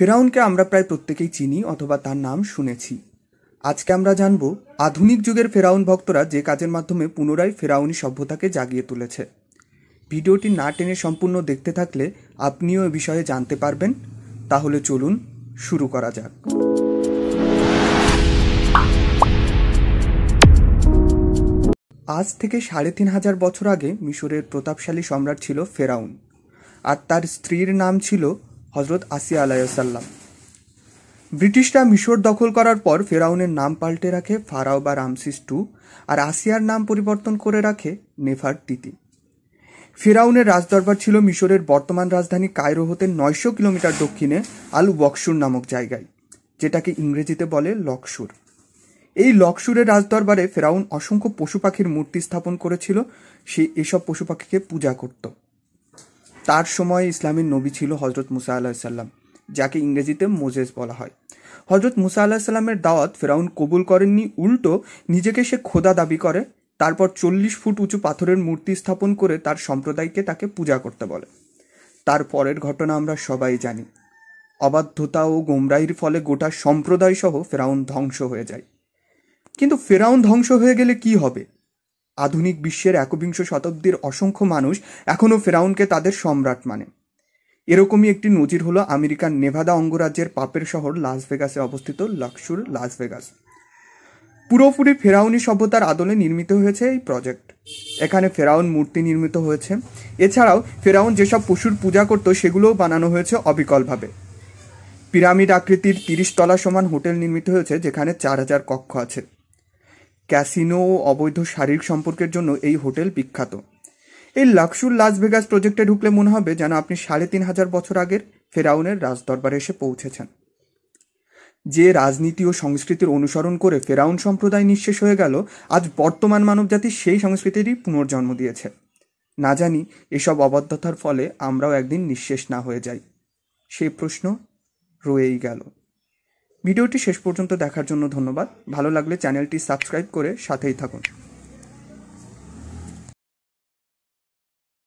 ফেরাউনকে আমরা প্রায় প্রত্যেকেই চিনি অথবা তার নাম শুনেছি আজকে আমরা জানব আধুনিক যুগের ফেরাউন ভক্তরা যে কাজের মাধ্যমে পুনরায় ফেরাউনি সভ্যতাকে জাগিয়ে তুলেছে ভিডিওটি না টেনে সম্পূর্ণ দেখতে থাকলে আপনিও এ বিষয়ে জানতে পারবেন তাহলে চলুন শুরু করা যাক আজ থেকে সাড়ে তিন হাজার বছর আগে মিশরের প্রতাপশালী সম্রাট ছিল ফেরাউন আর তার স্ত্রীর নাম ছিল হজরত আসিয়া আলাইসাল্লাম ব্রিটিশরা মিশর দখল করার পর ফেরাউনের নাম পাল্টে রাখে ফারাও বা রামসিস টু আর আসিয়ার নাম পরিবর্তন করে রাখে নেফার তিতি ফেরাউনের রাজদরবার ছিল মিশরের বর্তমান রাজধানী কায়রো হতে নয়শো কিলোমিটার দক্ষিণে আলু বকসুর নামক জায়গায় যেটাকে ইংরেজিতে বলে লকসুর এই লকসুরের রাজদরবারে ফেরাউন অসংখ্য পশু পাখির মূর্তি স্থাপন করেছিল সে এসব পশু পাখিকে পূজা করত তার সময় ইসলামের নবী ছিল হজরত মুসা আলাহিসাল্লাম যাকে ইংরেজিতে মোজেস বলা হয় হজরত মুসা আলাহিসাল্লামের দাওয়াত ফেরাউন কবুল করেননি উল্টো নিজেকে সে খোদা দাবি করে তারপর চল্লিশ ফুট উঁচু পাথরের মূর্তি স্থাপন করে তার সম্প্রদায়কে তাকে পূজা করতে বলে তার পরের ঘটনা আমরা সবাই জানি অবাধ্যতা ও গোমরাহির ফলে গোটা সম্প্রদায়সহ ফেরাউন ধ্বংস হয়ে যায় কিন্তু ফেরাউন ধ্বংস হয়ে গেলে কি হবে আধুনিক বিশ্বের একবিংশ শতাব্দীর অসংখ্য মানুষ এখনও ফেরাউনকে তাদের সম্রাট মানে এরকমই একটি নজির হলো আমেরিকার নেভাদা অঙ্গরাজ্যের পাপের শহর লাস ভেগাসে অবস্থিত লাক্সুর লাস ভেগাস পুরোপুরি ফেরাউনি সভ্যতার আদলে নির্মিত হয়েছে এই প্রজেক্ট এখানে ফেরাউন মূর্তি নির্মিত হয়েছে এছাড়াও ফেরাউন যেসব পশুর পূজা করত সেগুলোও বানানো হয়েছে অবিকলভাবে পিরামিড আকৃতির তিরিশ তলা সমান হোটেল নির্মিত হয়েছে যেখানে চার হাজার কক্ষ আছে ক্যাসিনো ও অবৈধ শারীরিক সম্পর্কের জন্য এই হোটেল বিখ্যাত এই লাক্সুর লাস ভেগাস প্রজেক্টে ঢুকলে মনে হবে যেন আপনি সাড়ে তিন হাজার বছর আগের ফেরাউনের রাজদরবারে এসে পৌঁছেছেন যে রাজনীতি ও সংস্কৃতির অনুসরণ করে ফেরাউন সম্প্রদায় নিঃশেষ হয়ে গেল আজ বর্তমান মানবজাতি সেই সংস্কৃতিরই পুনর্জন্ম দিয়েছে না জানি এসব অবদ্ধতার ফলে আমরাও একদিন নিঃশেষ না হয়ে যাই সেই প্রশ্ন রয়েই গেল ভিডিওটি শেষ পর্যন্ত দেখার জন্য ধন্যবাদ ভালো লাগলে চ্যানেলটি সাবস্ক্রাইব করে সাথেই থাকুন